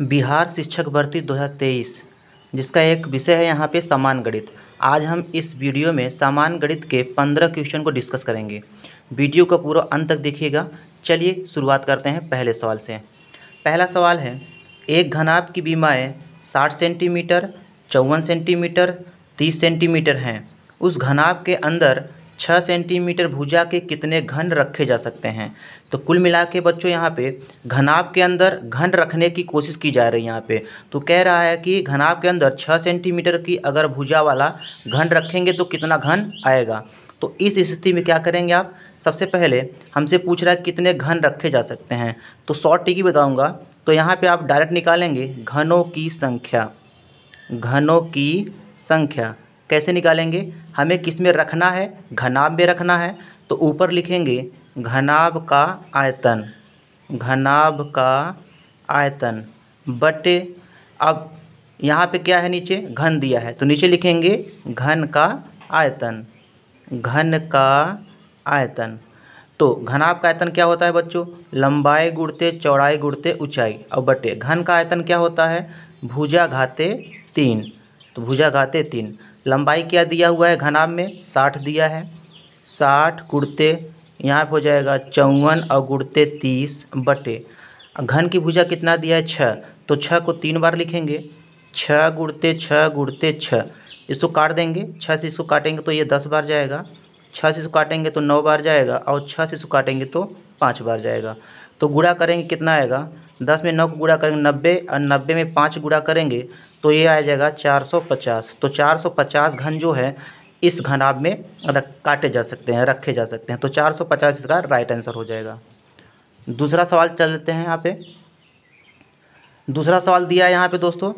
बिहार शिक्षक भर्ती 2023 जिसका एक विषय है यहाँ पे समान गणित आज हम इस वीडियो में समान गणित के 15 क्वेश्चन को डिस्कस करेंगे वीडियो का पूरा अंत तक देखिएगा चलिए शुरुआत करते हैं पहले सवाल से पहला सवाल है एक घनाभ की बीमाएँ साठ सेंटीमीटर चौवन सेंटीमीटर तीस सेंटीमीटर हैं उस घनाभ के अंदर छः सेंटीमीटर भुजा के कितने घन रखे जा सकते हैं तो कुल मिला के बच्चों यहाँ पे घनाभ के अंदर घन रखने की कोशिश की जा रही है यहाँ पे तो कह रहा है कि घनाभ के अंदर छः सेंटीमीटर की अगर भुजा वाला घन रखेंगे तो कितना घन आएगा तो इस स्थिति में क्या करेंगे आप सबसे पहले हमसे पूछ रहा है कितने घन रखे जा सकते हैं तो शॉर्ट टिकी बताऊँगा तो यहाँ पर आप डायरेक्ट निकालेंगे घनों की संख्या घनों की संख्या कैसे निकालेंगे हमें किस में रखना है घनाभ में रखना है तो ऊपर लिखेंगे घनाभ का आयतन घनाभ का आयतन बटे अब यहाँ पे क्या है नीचे घन दिया है तो नीचे लिखेंगे घन का आयतन घन का आयतन तो घनाभ का आयतन क्या होता है बच्चों लंबाई गुड़ते चौड़ाई गुड़ते ऊंचाई और बटे घन का आयतन क्या होता है भुजा घाते तीन तो भुजा घाते तीन लंबाई क्या दिया हुआ है घनाब में साठ दिया है साठ कुड़ते यहाँ पर हो जाएगा चौवन और गुड़ते तीस बटे घन की भुजा कितना दिया है छः तो छः को तीन बार लिखेंगे छः गुड़ते छः गुड़ते छः इसको काट देंगे छः से इसको काटेंगे तो ये दस बार जाएगा छः से इसको काटेंगे तो नौ बार जाएगा और छः से इसको काटेंगे तो पाँच बार जाएगा तो गुड़ा करेंगे कितना आएगा दस में नौ को गुड़ा करेंगे नब्बे और नब्बे में पाँच गुड़ा करेंगे तो ये आ जाएगा चार सौ पचास तो चार सौ पचास घन जो है इस घनाब में रख काटे जा सकते हैं रखे जा सकते हैं तो चार सौ पचास इसका राइट आंसर हो जाएगा दूसरा सवाल चल लेते हैं यहाँ पे दूसरा सवाल दिया है यहाँ पर दोस्तों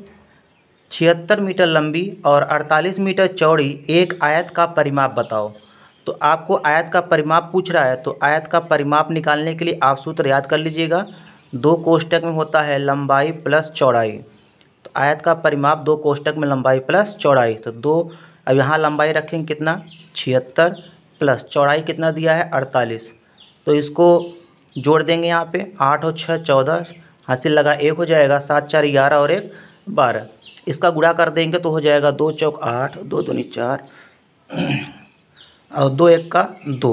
छिहत्तर मीटर लंबी और अड़तालीस मीटर चौड़ी एक आयत का परिमाप बताओ तो आपको आयत का परिमाप पूछ रहा है तो आयत का परिमाप निकालने के लिए आप सूत्र याद कर लीजिएगा दो कोष्टक में होता है लंबाई प्लस चौड़ाई तो आयत का परिमाप दो कोष्टक में लंबाई प्लस चौड़ाई तो दो अब यहाँ लंबाई रखेंगे कितना छिहत्तर प्लस चौड़ाई कितना दिया है अड़तालीस तो इसको जोड़ देंगे यहाँ पे आठ और छः चौदह हासिल लगा एक हो जाएगा सात चार ग्यारह और एक बारह इसका गुड़ा कर देंगे तो हो जाएगा दो चौक आठ दो दूनी चार और दो एक का दो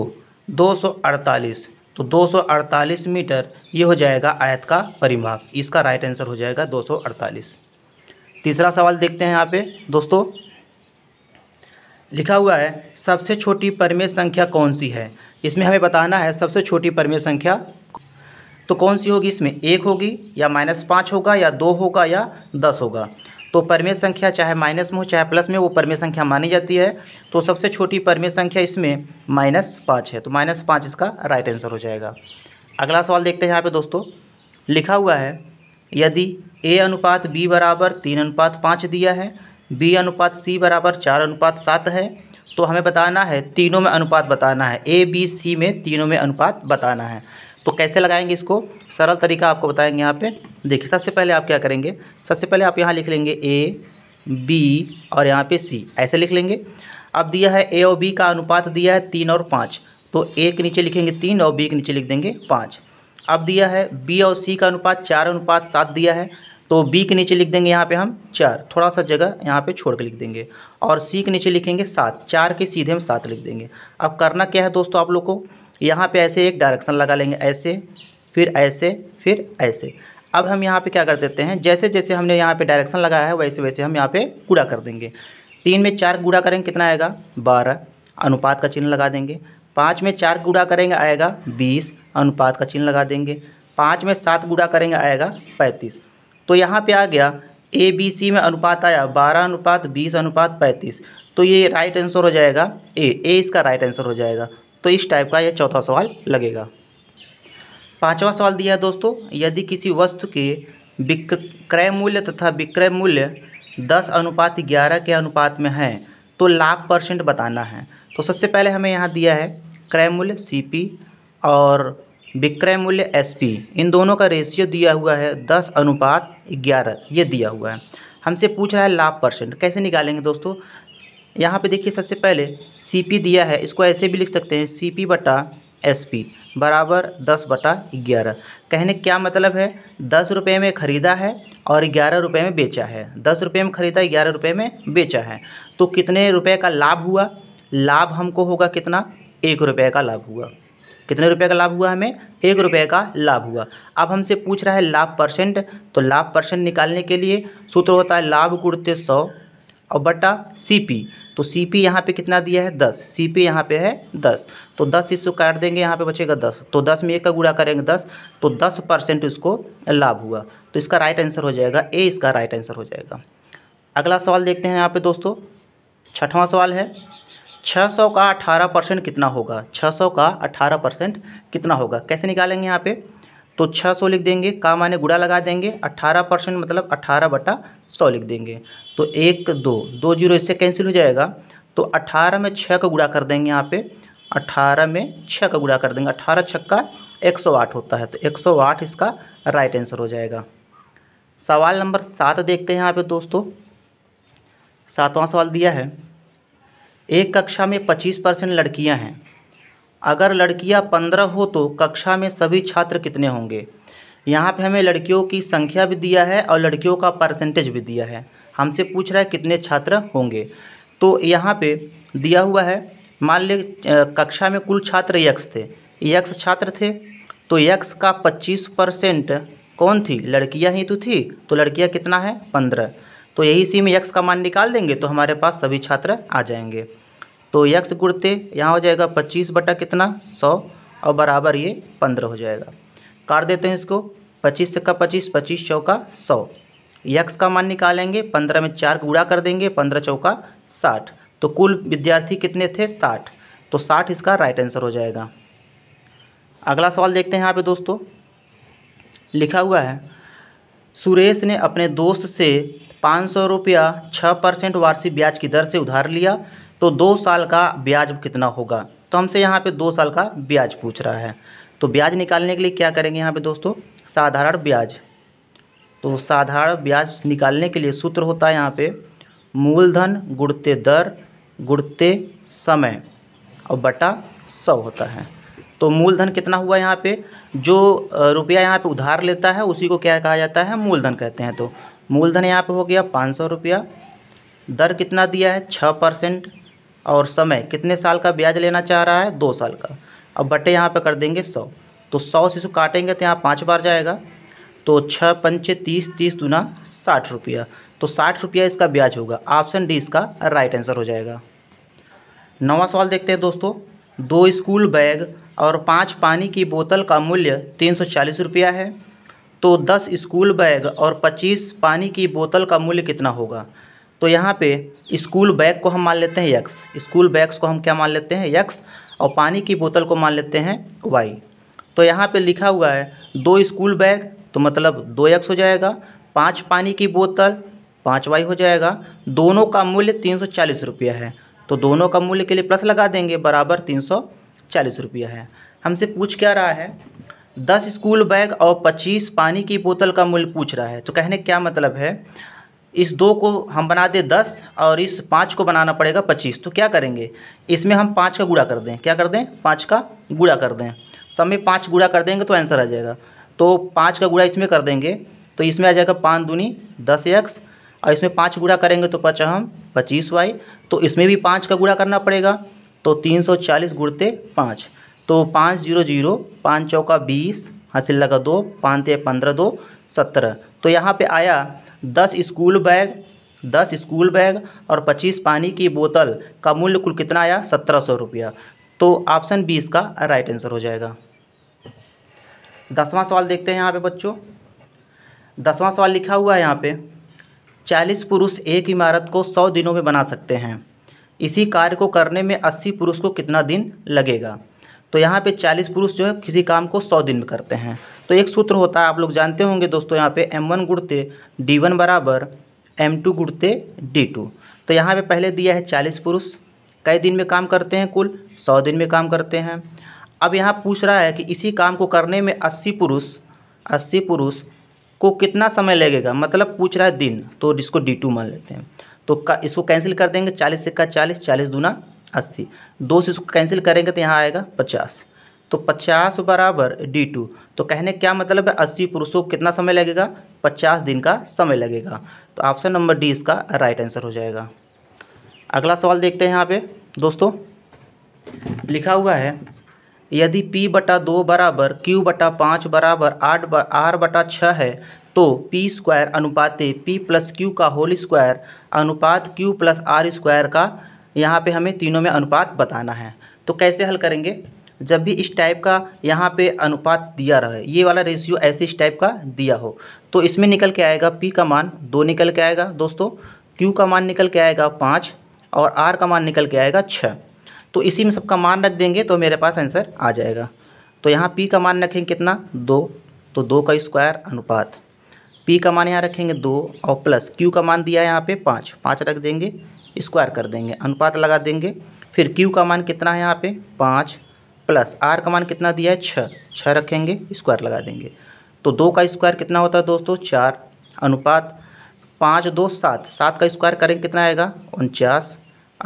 दो सौ अड़तालीस तो दो सौ अड़तालीस मीटर ये हो जाएगा आयत का परिमाप इसका राइट आंसर हो जाएगा दो सौ अड़तालीस तीसरा सवाल देखते हैं यहाँ पे दोस्तों लिखा हुआ है सबसे छोटी परमेय संख्या कौन सी है इसमें हमें बताना है सबसे छोटी परमेय संख्या तो कौन सी होगी इसमें एक होगी या माइनस पाँच होगा या दो होगा या दस होगा तो परमेय संख्या चाहे माइनस में हो चाहे प्लस में वो परमेय संख्या मानी जाती है तो सबसे छोटी परमेय संख्या इसमें माइनस पाँच है तो माइनस पाँच इसका राइट आंसर हो जाएगा अगला सवाल देखते हैं यहाँ पे दोस्तों लिखा हुआ है यदि ए अनुपात बी बराबर तीन अनुपात पाँच दिया है बी अनुपात सी बराबर चार अनुपात सात है तो हमें बताना है तीनों में अनुपात बताना है ए बी सी में तीनों में अनुपात बताना है तो कैसे लगाएंगे इसको सरल तरीका आपको बताएंगे यहाँ पे देखिए सबसे पहले आप क्या करेंगे सबसे पहले आप यहाँ लिख लेंगे ए बी और यहाँ पे सी ऐसे लिख लेंगे अब दिया है ए और बी का अनुपात दिया है तीन और पाँच तो ए के नीचे लिखेंगे तीन और बी के नीचे लिख देंगे पाँच अब दिया है बी और सी का अनुपात चार अनुपात सात दिया है तो बी के नीचे लिख देंगे यहाँ पे हम चार थोड़ा सा जगह यहाँ पे छोड़ के लिख देंगे और सी के नीचे लिखेंगे सात चार के सीधे हम सात लिख देंगे अब करना क्या है दोस्तों आप लोग को यहाँ पे ऐसे एक डायरेक्शन लगा लेंगे ऐसे फिर ऐसे फिर ऐसे अब हम यहाँ पे क्या कर देते हैं जैसे जैसे हमने यहाँ पे डायरेक्शन लगाया है वैसे वैसे हम यहाँ पे कूड़ा कर देंगे तीन में चार कूड़ा करेंगे कितना आएगा बारह अनुपात का चिन्ह लगा देंगे पाँच में चार कूड़ा करेंगे आएगा बीस अनुपात का चिन्ह लगा देंगे पाँच में सात गुड़ा करेंगे आएगा पैंतीस तो यहाँ पर आ गया ए बी सी में अनुपात आया बारह अनुपात बीस अनुपात पैंतीस तो ये राइट आंसर हो जाएगा ए ए इसका राइट आंसर हो जाएगा तो इस टाइप का यह चौथा सवाल लगेगा पांचवा सवाल दिया है दोस्तों यदि किसी वस्तु के विक्रय मूल्य तथा विक्रय मूल्य दस अनुपात ग्यारह के अनुपात में है तो लाभ परसेंट बताना है तो सबसे पहले हमें यहाँ दिया है क्रय मूल्य सी और विक्रय मूल्य एस इन दोनों का रेशियो दिया हुआ है दस अनुपात ग्यारह ये दिया हुआ है हमसे पूछ रहा है लाभ परसेंट कैसे निकालेंगे दोस्तों यहाँ पे देखिए सबसे पहले सी पी दिया है इसको ऐसे भी लिख सकते हैं सी पी बटा एस पी बराबर दस बटा ग्यारह कहने क्या मतलब है दस रुपये में ख़रीदा है और ग्यारह रुपये में बेचा है दस रुपये में ख़रीदा ग्यारह रुपये में बेचा है तो कितने रुपये का लाभ हुआ लाभ हमको होगा कितना एक रुपये का लाभ हुआ कितने रुपये का लाभ हुआ हमें एक रुपये का लाभ हुआ अब हमसे पूछ रहा है लाभ परसेंट तो लाभ परसेंट निकालने के लिए सूत्र होता है लाभ गुड़ते सौ और बटा सी पी तो सी पी यहाँ पर कितना दिया है दस सी पी यहाँ पर है दस तो दस इसको काट देंगे यहाँ पे बचेगा दस तो दस में एक का गुड़ा करेंगे दस तो दस परसेंट इसको लाभ हुआ तो इसका राइट आंसर हो जाएगा ए इसका राइट आंसर हो जाएगा अगला सवाल देखते हैं यहाँ पे दोस्तों छठवां सवाल है छः सौ का अठारह परसेंट कितना होगा छः सौ का अठारह परसेंट कितना होगा कैसे निकालेंगे यहाँ पर तो छः सौ लिख देंगे का माने गुड़ा लगा देंगे अट्ठारह परसेंट मतलब अट्ठारह बटा सौ लिख देंगे तो एक दो दो जीरो इससे कैंसिल हो जाएगा तो 18 में छः का गुड़ा कर देंगे यहाँ पे 18 में छः का गुड़ा कर देंगे 18 छक्का एक सौ आठ होता है तो एक सौ आठ इसका राइट आंसर हो जाएगा सवाल नंबर सात देखते हैं यहाँ पर दोस्तों सातवां सवाल दिया है एक कक्षा में पच्चीस परसेंट लड़कियाँ हैं अगर लड़कियां पंद्रह हो तो कक्षा में सभी छात्र कितने होंगे यहाँ पे हमें लड़कियों की संख्या भी दिया है और लड़कियों का परसेंटेज भी दिया है हमसे पूछ रहा है कितने छात्र होंगे तो यहाँ पे दिया हुआ है मान ले कक्षा में कुल छात्र यक्स थे यक्स छात्र थे तो यक्स का पच्चीस परसेंट कौन थी लड़कियाँ ही तो थी तो लड़कियाँ कितना है पंद्रह तो यही सी में यक्स का मान निकाल देंगे तो हमारे पास सभी छात्र आ जाएंगे तो यक्स गुड़ते यहाँ हो जाएगा पच्चीस बटा कितना सौ और बराबर ये पंद्रह हो जाएगा काट देते हैं इसको पच्चीस का पच्चीस पच्चीस चौका सौ यक्स का मान निकालेंगे पंद्रह में चार गुड़ा कर देंगे पंद्रह चौका साठ तो कुल विद्यार्थी कितने थे साठ तो साठ इसका राइट आंसर हो जाएगा अगला सवाल देखते हैं यहाँ पे दोस्तों लिखा हुआ है सुरेश ने अपने दोस्त से पाँच सौ रुपया छः परसेंट वार्षिक ब्याज की दर से उधार लिया तो दो साल का ब्याज कितना होगा तो हमसे यहाँ पे दो साल का ब्याज पूछ रहा है तो ब्याज निकालने के लिए क्या करेंगे यहाँ पे दोस्तों साधारण ब्याज तो साधारण ब्याज निकालने के लिए सूत्र होता है यहाँ पे मूलधन गुड़ते दर गुड़ते समय और बटा सौ होता है तो मूलधन कितना हुआ यहाँ पे जो रुपया यहाँ पे उधार लेता है उसी को क्या कहा जाता है मूलधन कहते हैं तो मूलधन यहाँ पे हो गया पाँच सौ रुपया दर कितना दिया है छः परसेंट और समय कितने साल का ब्याज लेना चाह रहा है दो साल का अब बटे यहाँ पर कर देंगे सौ तो सौ से इसको काटेंगे तो यहाँ पाँच बार जाएगा तो छः पंचे तीस तीस दुना साठ रुपया तो साठ रुपया इसका ब्याज होगा ऑप्शन डी इसका राइट आंसर हो जाएगा नवा सवाल देखते हैं दोस्तों दो स्कूल बैग और पाँच पानी की बोतल का मूल्य तीन सौ चालीस रुपया है तो दस स्कूल बैग और पच्चीस पानी की बोतल का मूल्य कितना होगा तो यहाँ पे स्कूल बैग को हम मान लेते हैं यक्स स्कूल बैग्स को हम क्या मान लेते हैं यक्स और पानी की बोतल को मान लेते हैं वाई तो यहाँ पे लिखा हुआ है दो स्कूल बैग तो मतलब दो यक्स हो जाएगा पाँच पानी की बोतल पाँच वाई हो जाएगा दोनों का मूल्य तीन सौ चालीस रुपया है तो दोनों का मूल्य के लिए प्लस लगा देंगे बराबर तीन सौ चालीस रुपया है हमसे पूछ क्या रहा है दस स्कूल बैग और पच्चीस पानी की बोतल का मूल्य पूछ रहा है तो कहने क्या मतलब है इस दो को हम बना दें दस और इस पाँच को बनाना पड़ेगा पच्चीस तो क्या करेंगे इसमें हम पाँच का गुड़ा कर दें क्या कर दें पाँच का गुड़ा कर दें सब में पाँच गुड़ा कर देंगे तो आंसर आ जाएगा तो पाँच का गुड़ा इसमें कर देंगे तो इसमें आ जाएगा पाँच दूनी दस एक्स और इसमें पाँच गुड़ा करेंगे तो पचा हम पच्चीस वाई तो इसमें भी पाँच का गुड़ा करना पड़ेगा तो तीन सौ चालीस गुड़ते पाँच तो पाँच जीरो जीरो पाँच चौका बीस हंसिल्ला का दो पाँच पंद्रह दो सत्रह तो यहाँ पे आया दस स्कूल बैग दस स्कूल बैग और पच्चीस पानी की बोतल का मूल्य कुल कितना आया सत्रह सौ रुपया तो ऑप्शन बी इसका राइट आंसर हो जाएगा दसवां सवाल देखते हैं यहाँ पे बच्चों दसवां सवाल लिखा हुआ है यहाँ पे चालीस पुरुष एक इमारत को सौ दिनों में बना सकते हैं इसी कार्य को करने में अस्सी पुरुष को कितना दिन लगेगा तो यहाँ पे चालीस पुरुष जो है किसी काम को सौ दिन में करते हैं तो एक सूत्र होता है आप लोग जानते होंगे दोस्तों यहाँ पे एम वन गुड़ते डी वन बराबर एम टू गुड़ते डी टू तो यहाँ पे पहले दिया है चालीस पुरुष कई दिन में काम करते हैं कुल सौ दिन में काम करते हैं अब यहाँ पूछ रहा है कि इसी काम को करने में अस्सी पुरुष अस्सी पुरुष को कितना समय लगेगा मतलब पूछ रहा है दिन तो इसको डी टू मान लेते हैं तो का, इसको कैंसिल कर देंगे चालीस से का चालीस चालीस दूना अस्सी दो से इसको कैंसिल करेंगे तो यहाँ आएगा पचास तो पचास बराबर डी टू तो कहने क्या मतलब है अस्सी पुरुषों को कितना समय लगेगा पचास दिन का समय लगेगा तो ऑप्शन नंबर डी इसका राइट आंसर हो जाएगा अगला सवाल देखते हैं यहाँ पे दोस्तों लिखा हुआ है यदि पी बटा दो बराबर क्यू बटा पाँच बराबर आठ आर बटा छः है तो पी स्क्वायर अनुपात पी प्लस क्यू का होल स्क्वायर अनुपात क्यू प्लस आर स्क्वायर का यहाँ पे हमें तीनों में अनुपात बताना है तो कैसे हल करेंगे जब भी इस टाइप का यहाँ पे अनुपात दिया रहे ये वाला रेशियो ऐसे इस टाइप का दिया हो तो इसमें निकल के आएगा पी का मान दो निकल के आएगा दोस्तों क्यू का मान निकल के आएगा पाँच और आर का मान निकल के आएगा छः तो इसी में सबका मान रख देंगे तो मेरे पास आंसर आ जाएगा तो यहाँ पी का मान रखेंगे कितना दो तो दो का स्क्वायर अनुपात पी का मान यहाँ रखेंगे दो और प्लस क्यू का मान दिया है यहाँ पे पाँच पाँच रख देंगे स्क्वायर कर देंगे अनुपात लगा देंगे फिर क्यू का मान कितना है यहाँ पे पाँच प्लस आर का मान कितना दिया है छः छः रखेंगे स्क्वायर लगा देंगे तो दो का स्क्वायर कितना होता है दोस्तों चार अनुपात पाँच दो सात सात का स्क्वायर करेंगे कितना आएगा उनचास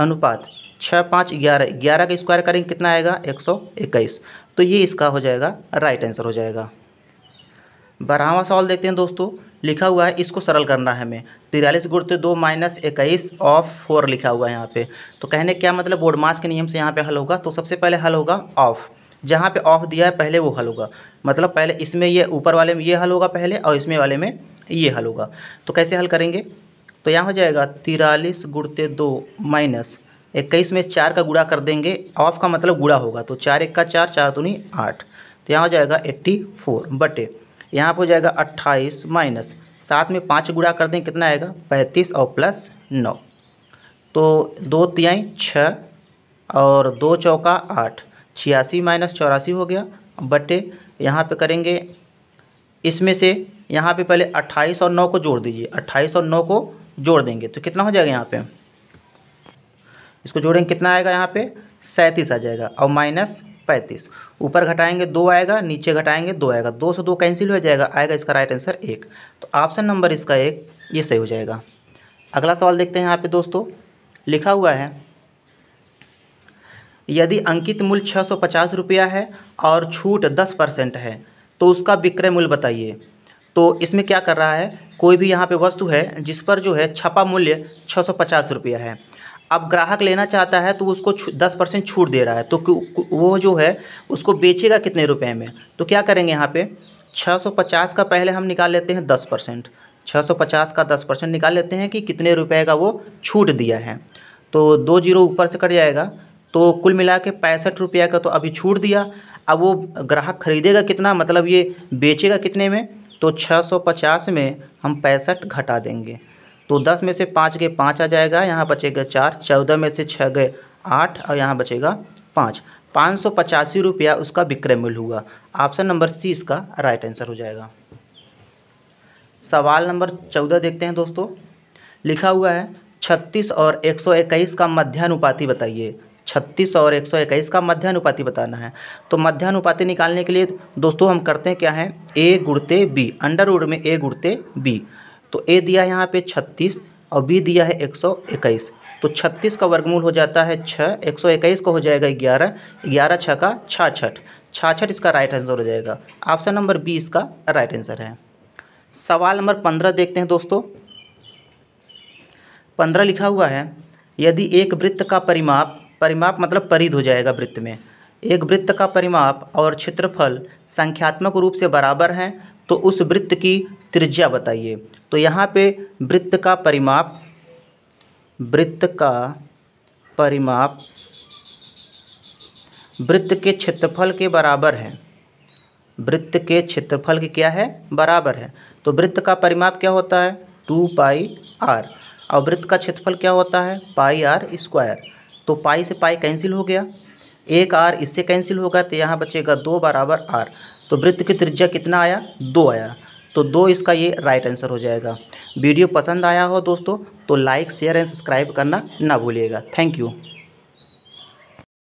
अनुपात छः पाँच ग्यारह ग्यारह का स्क्वायर करेंगे कितना आएगा एक सौ इक्कीस तो ये इसका हो जाएगा राइट आंसर हो जाएगा बारहवा सवाल देखते हैं दोस्तों लिखा हुआ है इसको सरल करना है हमें तिरालीस गुड़ते दो माइनस इक्कीस ऑफ फोर लिखा हुआ है यहाँ पे तो कहने क्या मतलब बोर्ड मास के नियम से यहाँ पे हल होगा तो सबसे पहले हल होगा ऑफ जहाँ पे ऑफ दिया है पहले वो हल होगा मतलब पहले इसमें ये ऊपर वाले में ये हल होगा पहले और इसमें वाले में ये हल होगा तो कैसे हल करेंगे तो यहाँ हो जाएगा तिरालीस गुड़ते दो माइनस इक्कीस में चार का गुड़ा कर देंगे ऑफ का मतलब गुड़ा होगा तो चार एक का चार चार दूनी आठ तो यहाँ हो जाएगा एट्टी फोर बटे यहाँ पर हो जाएगा अट्ठाईस माइनस सात में पाँच गुड़ा कर दें कितना आएगा पैंतीस और प्लस नौ तो दो तियाई छः और दो चौका आठ छियासी माइनस चौरासी हो गया बटे यहाँ पे करेंगे इसमें से यहाँ पे पहले अट्ठाईस और नौ को जोड़ दीजिए अट्ठाईस और नौ को जोड़ देंगे तो कितना हो जाएगा यहाँ पे इसको जोड़ेंगे कितना आएगा यहाँ पे सैंतीस आ जाएगा और माइनस पैंतीस ऊपर घटाएंगे दो आएगा नीचे घटाएंगे दो आएगा दो से दो कैंसिल हो जाएगा आएगा इसका राइट आंसर एक तो ऑप्शन नंबर इसका एक ये सही हो जाएगा अगला सवाल देखते हैं यहाँ पे दोस्तों लिखा हुआ है यदि अंकित मूल्य छः सौ पचास रुपया है और छूट दस परसेंट है तो उसका विक्रय मूल्य बताइए तो इसमें क्या कर रहा है कोई भी यहाँ पे वस्तु है जिस पर जो है छपा मूल्य छः सौ पचास रुपया है अब ग्राहक लेना चाहता है तो उसको दस परसेंट छूट दे रहा है तो वो जो है उसको बेचेगा कितने रुपए में तो क्या करेंगे यहाँ पे 650 का पहले हम निकाल लेते हैं दस परसेंट छः का दस परसेंट निकाल लेते हैं कि कितने रुपए का वो छूट दिया है तो दो जीरो ऊपर से कट जाएगा तो कुल मिला के पैंसठ रुपया का तो अभी छूट दिया अब वो ग्राहक ख़रीदेगा कितना मतलब ये बेचेगा कितने में तो छः में हम पैंसठ घटा देंगे तो दस में से पाँच गए पाँच आ जाएगा यहाँ बचेगा चार चौदह में से छः गए आठ और यहाँ बचेगा पाँच पाँच सौ पचासी रुपया उसका विक्रय मूल्य हुआ ऑप्शन नंबर सी इसका राइट आंसर हो जाएगा सवाल नंबर चौदह देखते हैं दोस्तों लिखा हुआ है छत्तीस और एक सौ इक्कीस का मध्यानुपाति बताइए छत्तीस और एक सौ इक्कीस का मध्यानुपाति बताना है तो मध्यानुपाति निकालने के लिए दोस्तों हम करते हैं क्या है ए गुड़ते बी अंडर में ए गुड़ते बी तो ए दिया है यहाँ पे छत्तीस और बी दिया है एक सौ इक्कीस तो छत्तीस का वर्गमूल हो जाता है छः एक सौ इक्कीस को हो जाएगा ग्यारह ग्यारह छः का छः छठ इसका राइट आंसर हो जाएगा ऑप्शन नंबर बी इसका राइट आंसर है सवाल नंबर पंद्रह देखते हैं दोस्तों पंद्रह लिखा हुआ है यदि एक वृत्त का परिमाप परिमाप मतलब परिध हो जाएगा वृत्त में एक वृत्त का परिमाप और क्षेत्रफल संख्यात्मक रूप से बराबर हैं तो उस वृत्त की त्रिज्या बताइए तो यहाँ पे वृत्त का परिमाप वृत्त का परिमाप वृत्त के क्षेत्रफल के बराबर है वृत्त के क्षेत्रफल के क्या है बराबर है तो वृत्त का परिमाप क्या होता है टू पाई आर और वृत्त का क्षेत्रफल क्या होता है पाई आर स्क्वायर तो पाई से पाई कैंसिल हो गया एक आर इससे कैंसिल होगा तो यहाँ बचेगा दो बराबर आर तो वृत्त की त्रिज्या कितना आया दो आया तो दो इसका ये राइट आंसर हो जाएगा वीडियो पसंद आया हो दोस्तों तो लाइक शेयर एंड सब्सक्राइब करना ना भूलिएगा थैंक यू